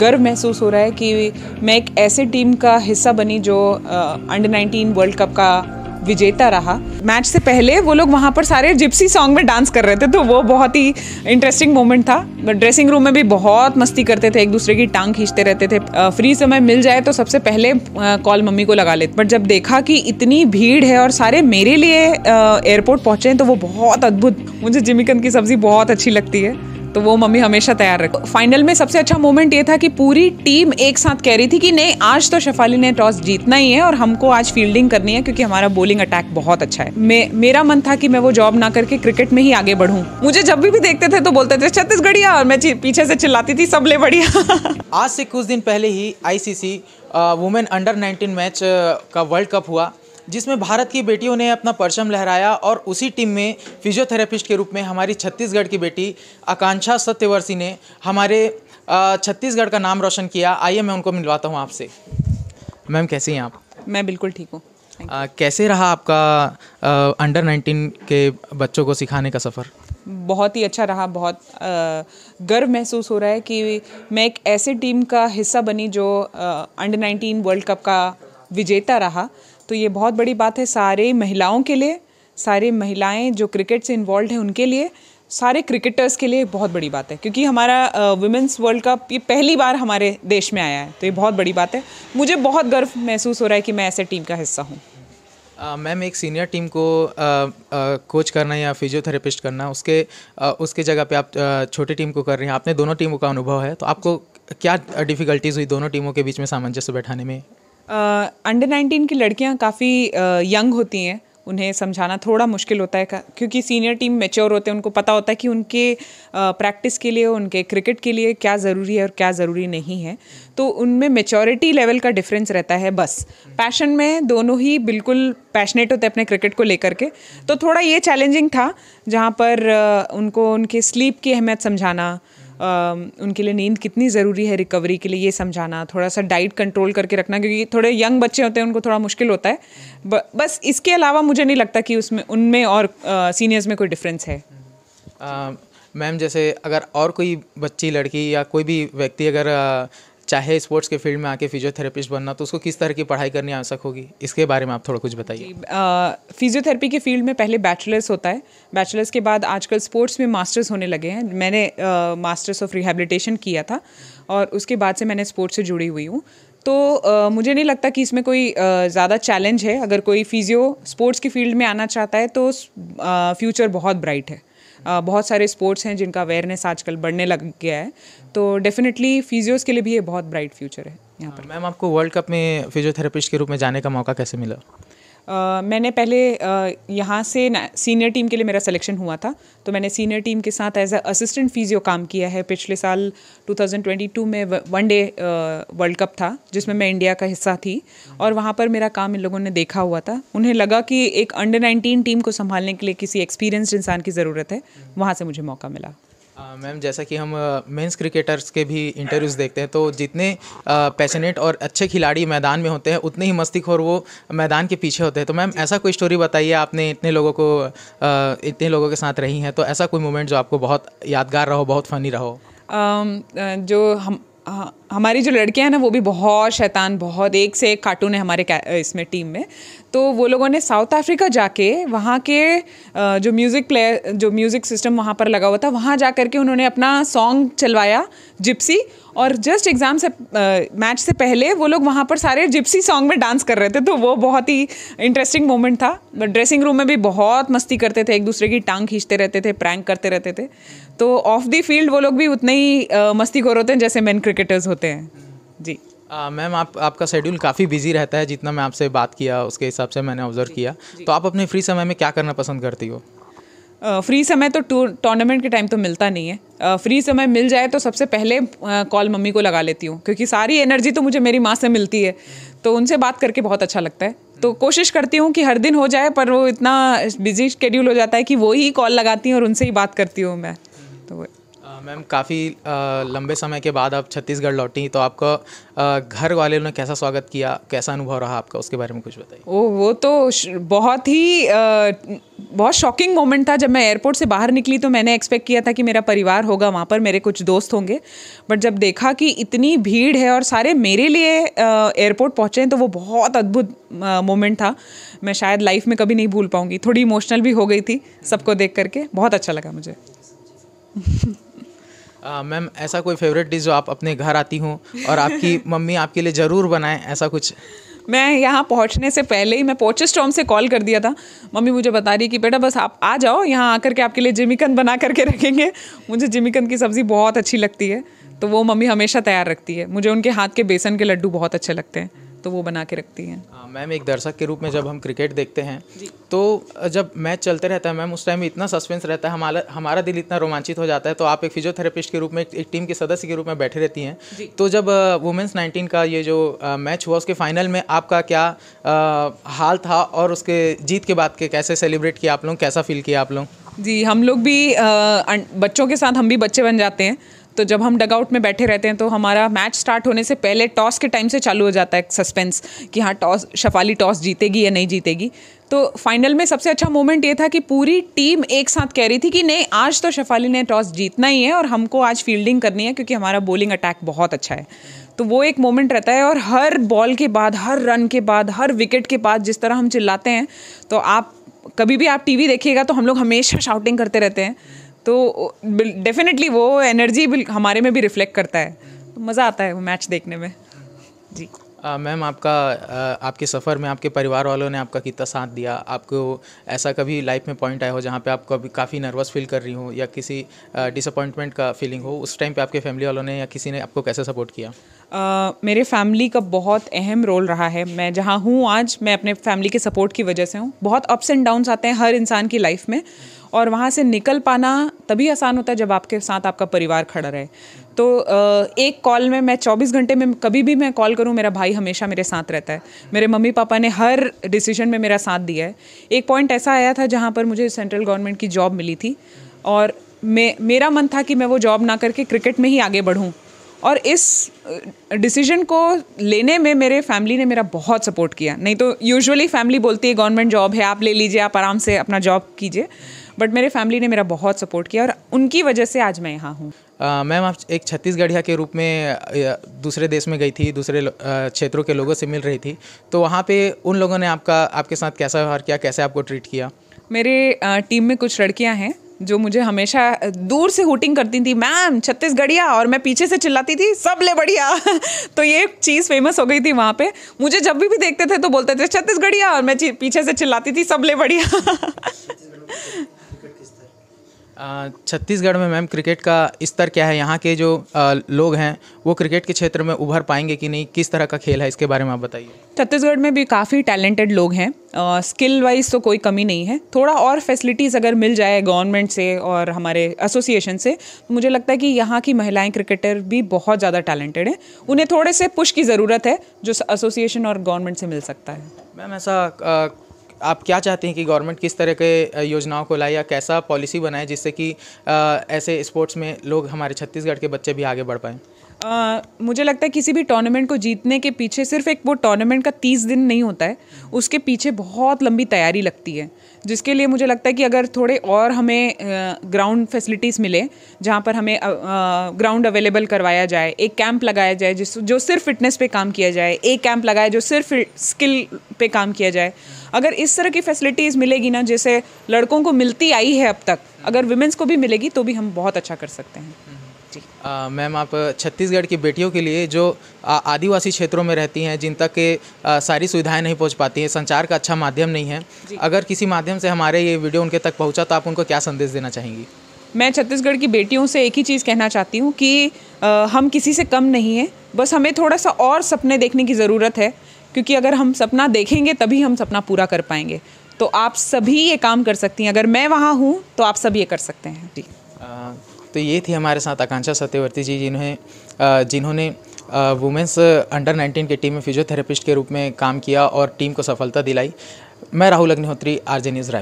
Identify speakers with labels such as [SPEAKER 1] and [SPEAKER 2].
[SPEAKER 1] गर्व महसूस हो रहा है कि मैं एक ऐसे टीम का हिस्सा बनी जो अंडर 19 वर्ल्ड कप का विजेता रहा मैच से पहले वो लोग वहाँ पर सारे जिप्सी सॉन्ग में डांस कर रहे थे तो वो बहुत ही इंटरेस्टिंग मोमेंट था ड्रेसिंग रूम में भी बहुत मस्ती करते थे एक दूसरे की टांग खींचते रहते थे फ्री समय मिल जाए तो सबसे पहले कॉल मम्मी को लगा लेते बट जब देखा कि इतनी भीड़ है और सारे मेरे लिए एयरपोर्ट पहुँचे तो वो बहुत अद्भुत मुझे जिमिकंद की सब्ज़ी बहुत अच्छी लगती है तो वो मम्मी हमेशा तैयार रखो फाइनल में सबसे अच्छा मोमेंट ये था कि पूरी टीम एक साथ कह रही थी कि नहीं आज तो शेफाली ने टॉस जीतना ही है और हमको आज फील्डिंग करनी है क्योंकि हमारा बॉलिंग अटैक बहुत अच्छा है मे, मेरा मन था कि मैं वो जॉब ना करके क्रिकेट में ही आगे बढ़ूं मुझे जब भी, भी देखते थे तो बोलते थे छत्तीसगढ़िया और मैं पीछे से चिल्लाती थी सबले बढ़िया आज से
[SPEAKER 2] कुछ दिन पहले ही आईसीसी वुमेन अंडर 19 मैच का वर्ल्ड कप हुआ जिसमें भारत की बेटियों ने अपना परचम लहराया और उसी टीम में फिजियोथेरेपिस्ट के रूप में हमारी छत्तीसगढ़ की बेटी आकांक्षा सत्यवर्षी ने हमारे छत्तीसगढ़ का नाम रोशन किया आइए मैं उनको मिलवाता हूँ आपसे मैम कैसे हैं आप मैं बिल्कुल ठीक हूँ कैसे रहा आपका आ, अंडर नाइनटीन के बच्चों को सिखाने का सफ़र
[SPEAKER 1] बहुत ही अच्छा रहा बहुत गर्व महसूस हो रहा है कि मैं एक ऐसे टीम का हिस्सा बनी जो अंडर नाइनटीन वर्ल्ड कप का विजेता रहा तो ये बहुत बड़ी बात है सारे महिलाओं के लिए सारे महिलाएं जो क्रिकेट से इन्वॉल्व हैं उनके लिए सारे क्रिकेटर्स के लिए बहुत बड़ी बात है क्योंकि हमारा वुमेंस वर्ल्ड कप ये पहली बार हमारे देश में आया है तो ये बहुत बड़ी बात है मुझे बहुत गर्व महसूस हो रहा है कि मैं ऐसे टीम का हिस्सा हूँ
[SPEAKER 2] मैम एक सीनियर टीम को कोच करना या फिजियोथेरेपिस्ट करना उसके आ, उसके जगह पे आप छोटी टीम को कर रही हैं आपने दोनों टीमों का अनुभव है तो आपको क्या डिफ़िकल्टीज़ हुई दोनों टीमों के बीच में सामंजस्य बैठाने में
[SPEAKER 1] अंडर नाइनटीन की लड़कियां काफ़ी यंग होती हैं उन्हें समझाना थोड़ा मुश्किल होता है क्योंकि सीनियर टीम मेच्योर होते हैं उनको पता होता है कि उनके प्रैक्टिस के लिए उनके क्रिकेट के लिए क्या ज़रूरी है और क्या ज़रूरी नहीं है तो उनमें मेच्योरिटी लेवल का डिफरेंस रहता है बस पैशन में दोनों ही बिल्कुल पैशनेट होते हैं अपने क्रिकेट को लेकर के तो थोड़ा ये चैलेंजिंग था जहाँ पर उनको उनके स्लीप की अहमियत समझाना उनके लिए नींद कितनी ज़रूरी है रिकवरी के लिए ये समझाना थोड़ा सा डाइट कंट्रोल करके रखना क्योंकि थोड़े यंग बच्चे होते हैं उनको थोड़ा मुश्किल होता है ब, बस इसके अलावा मुझे नहीं लगता कि उसमें उनमें और सीनियर्स में कोई डिफरेंस है
[SPEAKER 2] मैम जैसे अगर और कोई बच्ची लड़की या कोई भी व्यक्ति अगर चाहे स्पोर्ट्स के फील्ड में आके फिजियोथेरेपिस्ट बनना तो उसको किस तरह की पढ़ाई करनी आवश्यक होगी इसके बारे में आप थोड़ा कुछ
[SPEAKER 1] बताइए फिजियोथेरेपी के फील्ड में पहले बैचलर्स होता है बैचलर्स के बाद आजकल स्पोर्ट्स में मास्टर्स होने लगे हैं मैंने मास्टर्स ऑफ रिहेबिलिटेशन किया था और उसके बाद से मैंने स्पोर्ट्स से जुड़ी हुई हूँ तो आ, मुझे नहीं लगता कि इसमें कोई ज़्यादा चैलेंज है अगर कोई फिजियो स्पोर्ट्स की फील्ड में आना चाहता है तो आ, फ्यूचर बहुत ब्राइट है बहुत सारे स्पोर्ट्स हैं जिनका अवेयरनेस आजकल बढ़ने लग गया है तो डेफिनेटली फिजियोज़ के लिए भी ये बहुत ब्राइट फ्यूचर है
[SPEAKER 2] यहाँ पर हाँ, मैम आपको वर्ल्ड कप में फिजियोथेरेपिस्ट के रूप में जाने का मौका कैसे मिला
[SPEAKER 1] मैंने पहले यहाँ से सीनियर टीम के लिए मेरा सिलेक्शन हुआ था तो मैंने सीनियर टीम के साथ एज अ असिस्टेंट फिजियो काम किया है पिछले साल 2022 में वन डे वर्ल्ड कप था जिसमें मैं इंडिया का हिस्सा थी और वहाँ पर मेरा काम इन लोगों ने देखा हुआ था उन्हें लगा कि एक अंडर नाइनटीन टीम को संभालने के लिए किसी एक्सपीरियंसड इंसान की ज़रूरत है वहाँ से मुझे मौका मिला
[SPEAKER 2] मैम जैसा कि हम मेंस क्रिकेटर्स के भी इंटरव्यूज़ देखते हैं तो जितने पैशनेट और अच्छे खिलाड़ी मैदान में होते हैं उतने ही मस्ती और वो मैदान के पीछे होते हैं तो मैम ऐसा कोई स्टोरी बताइए आपने इतने लोगों को इतने लोगों के साथ रही हैं तो ऐसा कोई मोमेंट जो आपको बहुत यादगार रहो बहुत फ़नी रहो
[SPEAKER 1] जो हम हमारी जो लड़कियां हैं ना वो भी बहुत शैतान बहुत एक से एक कार्टून है हमारे इसमें टीम में तो वो लोगों ने साउथ अफ्रीका जाके वहाँ के जो म्यूज़िक प्लेयर जो म्यूज़िक सिस्टम वहाँ पर लगा हुआ था वहाँ जा कर के उन्होंने अपना सॉन्ग चलवाया जिप्सी और जस्ट एग्ज़ाम से मैच से पहले वो लोग वहाँ पर सारे जिप्सी सॉन्ग में डांस कर रहे थे तो वो बहुत ही इंटरेस्टिंग मोमेंट था ड्रेसिंग रूम में भी बहुत मस्ती करते थे एक दूसरे की टांग खींचते रहते थे प्रैंक करते रहते थे तो ऑफ दी फील्ड वो लोग भी उतने ही मस्ती खोर होते हैं जैसे मैन क्रिकेटर्स होते होते हैं
[SPEAKER 2] जी मैम आप आपका शेड्यूल काफ़ी बिजी रहता है जितना मैं आपसे बात किया उसके हिसाब से मैंने ऑब्जर्व किया तो आप अपने फ्री समय में क्या करना पसंद करती हो
[SPEAKER 1] फ्री समय तो टूर्नामेंट के टाइम तो मिलता नहीं है फ्री समय मिल जाए तो सबसे पहले कॉल मम्मी को लगा लेती हूँ क्योंकि सारी एनर्जी तो मुझे मेरी माँ से मिलती है तो उनसे बात करके बहुत अच्छा लगता है तो हम्म। कोशिश करती हूँ कि हर दिन हो जाए पर वो इतना बिजी शेड्यूल हो जाता है कि वो ही कॉल लगाती हूँ और उनसे ही बात करती हूँ मैं
[SPEAKER 2] हाँ, मैम काफ़ी लंबे समय के बाद आप छत्तीसगढ़ लौटी तो आपका घर वाले ने कैसा स्वागत किया कैसा अनुभव रहा आपका उसके बारे में कुछ बताइए
[SPEAKER 1] ओ वो तो बहुत ही आ, बहुत शॉकिंग मोमेंट था जब मैं एयरपोर्ट से बाहर निकली तो मैंने एक्सपेक्ट किया था कि मेरा परिवार होगा वहाँ पर मेरे कुछ दोस्त होंगे बट जब देखा कि इतनी भीड़ है और सारे मेरे लिए एयरपोर्ट पहुँचे तो वो बहुत अद्भुत मोमेंट था मैं शायद लाइफ में कभी नहीं भूल पाऊँगी थोड़ी इमोशनल भी हो गई थी सबको देख करके बहुत अच्छा लगा मुझे
[SPEAKER 2] मैम ऐसा कोई फेवरेट डिश जो आप अपने घर आती हूँ और आपकी
[SPEAKER 1] मम्मी आपके लिए ज़रूर बनाएं ऐसा कुछ मैं यहाँ पहुँचने से पहले ही मैं पोचे स्टॉम से कॉल कर दिया था मम्मी मुझे बता रही कि बेटा बस आप आ जाओ यहाँ आकर के आपके लिए जिमिकन बना करके रखेंगे मुझे जिमिकन की सब्ज़ी बहुत अच्छी लगती है तो वो मम्मी हमेशा तैयार रखती है मुझे उनके हाथ के बेसन के लड्डू बहुत अच्छे लगते हैं तो वो बना के रखती हैं हाँ,
[SPEAKER 2] मैम एक दर्शक के रूप में जब हम क्रिकेट देखते हैं तो जब मैच चलते रहता है मैम उस टाइम इतना सस्पेंस रहता है हमारा हमारा दिल इतना रोमांचित हो जाता है तो आप एक फिजियोथेरेपिस्ट के रूप में एक टीम के सदस्य के रूप में बैठे रहती हैं तो जब वुमेंस नाइनटीन का ये जो मैच हुआ उसके फाइनल में आपका क्या हाल था और उसके जीत के बाद के कैसे सेलिब्रेट किया आप लोग कैसा फील किया आप लोग
[SPEAKER 1] जी हम लोग भी आ, बच्चों के साथ हम भी बच्चे बन जाते हैं तो जब हम डगआउट में बैठे रहते हैं तो हमारा मैच स्टार्ट होने से पहले टॉस के टाइम से चालू हो जाता है सस्पेंस कि हाँ टॉस शफाली टॉस जीतेगी या नहीं जीतेगी तो फाइनल में सबसे अच्छा मोमेंट ये था कि पूरी टीम एक साथ कह रही थी कि नहीं आज तो शफाली ने टॉस जीतना ही है और हमको आज फील्डिंग करनी है क्योंकि हमारा बॉलिंग अटैक बहुत अच्छा है तो वो एक मोमेंट रहता है और हर बॉल के बाद हर रन के बाद हर विकेट के बाद जिस तरह हम चिल्लाते हैं तो आप कभी भी आप टीवी देखिएगा तो हम लोग हमेशा शाउटिंग करते रहते हैं तो डेफिनेटली वो एनर्जी हमारे में भी रिफ्लेक्ट करता है तो मज़ा आता है वो मैच देखने में जी
[SPEAKER 2] मैम आपका आ, आपके सफ़र में आपके परिवार वालों ने आपका कितना साथ दिया आपको ऐसा कभी लाइफ में पॉइंट आया हो जहाँ पे आपको अभी काफ़ी नर्वस फील कर रही हो या किसी डिसअपॉइंटमेंट का फीलिंग हो उस टाइम पे आपके फैमिली वालों ने या किसी ने आपको कैसे सपोर्ट किया
[SPEAKER 1] मेरे फैमिली का बहुत अहम रोल रहा है मैं जहाँ हूँ आज मैं अपने फैमिली के सपोर्ट की वजह से हूँ बहुत अप्स एंड डाउन्स आते हैं हर इंसान की लाइफ में और वहाँ से निकल पाना तभी आसान होता है जब आपके साथ आपका परिवार खड़ा रहे तो एक कॉल में मैं 24 घंटे में कभी भी मैं कॉल करूँ मेरा भाई हमेशा मेरे साथ रहता है मेरे मम्मी पापा ने हर डिसीजन में मेरा साथ दिया है एक पॉइंट ऐसा आया था जहाँ पर मुझे सेंट्रल गवर्नमेंट की जॉब मिली थी और मे मेरा मन था कि मैं वो जॉब ना करके क्रिकेट में ही आगे बढ़ूँ और इस डिसीजन को लेने में मेरे फैमिली ने मेरा बहुत सपोर्ट किया नहीं तो यूजुअली फैमिली बोलती है गवर्नमेंट जॉब है आप ले लीजिए आप आराम से अपना जॉब कीजिए बट मेरे फैमिली ने मेरा बहुत सपोर्ट किया और उनकी वजह से आज मैं यहाँ हूँ
[SPEAKER 2] मैम आप एक छत्तीसगढ़िया के रूप में दूसरे देश में गई थी दूसरे क्षेत्रों के लोगों से मिल रही थी तो वहाँ पे उन लोगों ने आपका आपके साथ कैसा व्यवहार किया कैसे आपको ट्रीट किया
[SPEAKER 1] मेरे टीम में कुछ लड़कियाँ हैं जो मुझे हमेशा दूर से हुटिंग करती थी मैम छत्तीसगढ़िया और मैं पीछे से चिल्लाती थी सब ले बढ़िया तो ये चीज़ फेमस हो गई थी वहाँ पे मुझे जब भी भी देखते थे तो बोलते थे छत्तीसगढ़िया और मैं पीछे से चिल्लाती थी सब ले बढ़िया
[SPEAKER 2] छत्तीसगढ़ में मैम क्रिकेट का स्तर क्या है यहाँ के जो लोग हैं वो क्रिकेट के क्षेत्र में उभर पाएंगे कि नहीं किस तरह का खेल है इसके बारे में आप बताइए
[SPEAKER 1] छत्तीसगढ़ में भी काफ़ी टैलेंटेड लोग हैं स्किल वाइज तो कोई कमी नहीं है थोड़ा और फैसिलिटीज़ अगर मिल जाए गवर्नमेंट से और हमारे एसोसिएशन से तो मुझे लगता है कि यहाँ की महिलाएं क्रिकेटर भी बहुत ज़्यादा टैलेंटेड हैं उन्हें थोड़े से पुश की ज़रूरत है जो एसोसिएशन और गवर्नमेंट से मिल सकता है
[SPEAKER 2] मैम ऐसा आप क्या चाहते हैं कि गवर्नमेंट किस तरह के योजनाओं को लाए या कैसा पॉलिसी बनाए जिससे कि ऐसे स्पोर्ट्स में लोग हमारे छत्तीसगढ़ के बच्चे भी आगे बढ़ पाएँ
[SPEAKER 1] आ, मुझे लगता है किसी भी टूर्नामेंट को जीतने के पीछे सिर्फ एक वो टूर्नामेंट का तीस दिन नहीं होता है उसके पीछे बहुत लंबी तैयारी लगती है जिसके लिए मुझे लगता है कि अगर थोड़े और हमें ग्राउंड फैसिलिटीज़ मिले जहाँ पर हमें ग्राउंड अवेलेबल करवाया जाए एक कैंप लगाया जाए जिस जो सिर्फ फिटनेस पे काम किया जाए एक कैंप लगाया जो सिर्फ स्किल पे काम किया जाए अगर इस तरह की फैसिलिटीज़ मिलेगी ना जैसे लड़कों को मिलती आई है अब तक अगर वुमेंस को भी मिलेगी तो भी हम बहुत अच्छा कर सकते हैं
[SPEAKER 2] जी मैम आप छत्तीसगढ़ की बेटियों के लिए जो आदिवासी क्षेत्रों में रहती हैं जिन तक के सारी सुविधाएं नहीं पहुंच पाती हैं संचार का अच्छा माध्यम नहीं है अगर किसी माध्यम से हमारे ये वीडियो उनके तक पहुंचा तो आप उनको क्या संदेश देना चाहेंगी
[SPEAKER 1] मैं छत्तीसगढ़ की बेटियों से एक ही चीज़ कहना चाहती हूँ कि आ, हम किसी से कम नहीं हैं बस हमें थोड़ा सा और सपने देखने की ज़रूरत है क्योंकि अगर हम सपना देखेंगे तभी हम सपना पूरा कर पाएंगे तो आप सभी ये काम कर सकती हैं अगर मैं वहाँ हूँ तो आप सब ये कर सकते हैं जी
[SPEAKER 2] तो ये थी हमारे साथ आकांक्षा सत्यवर्ती जी जिन्हें जिन्होंने वुमेंस अंडर 19 के टीम में फिजियोथेरेपिस्ट के रूप में काम किया और टीम को सफलता दिलाई मैं Rahul Agnihotri R J news